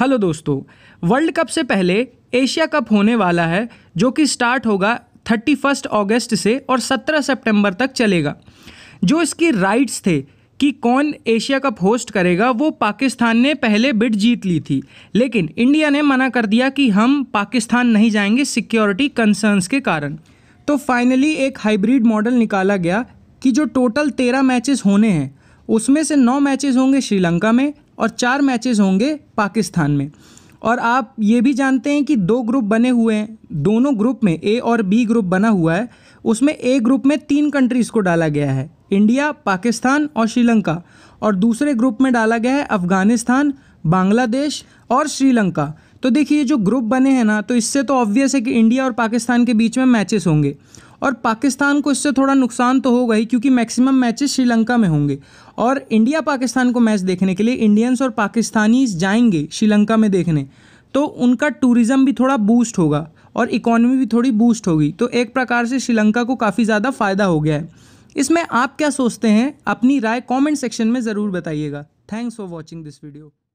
hello दोस्तों world cup से पहले एशिया कप होने वाला है जो कि स्टार्ट होगा 31 अगस्त से और 17 सितंबर तक चलेगा जो इसकी राइट्स थे कि कौन एशिया कप होस्ट करेगा वो पाकिस्तान ने पहले बिड जीत ली थी लेकिन इंडिया ने मना कर दिया कि हम पाकिस्तान नहीं जाएंगे सिक्योरिटी कंसर्न्स के कारण तो फाइनली एक हाइब्रिड मॉडल निकाला गया कि जो टोटल तेरह मैचेस होने हैं उसमें से नौ मैचेस होंगे श्रीलंका में और चार मैचेस होंगे पाकिस्तान में और आप ये भी जानते हैं कि दो ग्रुप बने हुए हैं दोनों ग्रुप में ए और बी ग्रुप बना हुआ है उसमें ए ग्रुप में तीन कंट्रीज़ को डाला गया है इंडिया पाकिस्तान और श्रीलंका और दूसरे ग्रुप में डाला गया है अफ़गानिस्तान बांग्लादेश और श्रीलंका तो देखिए जो ग्रुप बने हैं ना तो इससे तो ऑब्वियस है कि इंडिया और पाकिस्तान के बीच में मैचेस होंगे और पाकिस्तान को इससे थोड़ा नुकसान तो होगा ही क्योंकि मैक्सिमम मैचेस श्रीलंका में होंगे और इंडिया पाकिस्तान को मैच देखने के लिए इंडियंस और पाकिस्तानीज जाएंगे श्रीलंका में देखने तो उनका टूरिज़्म भी थोड़ा बूस्ट होगा और इकोनॉमी भी थोड़ी बूस्ट होगी तो एक प्रकार से श्रीलंका को काफ़ी ज़्यादा फ़ायदा हो गया है इसमें आप क्या सोचते हैं अपनी राय कमेंट सेक्शन में ज़रूर बताइएगा thanks for watching this video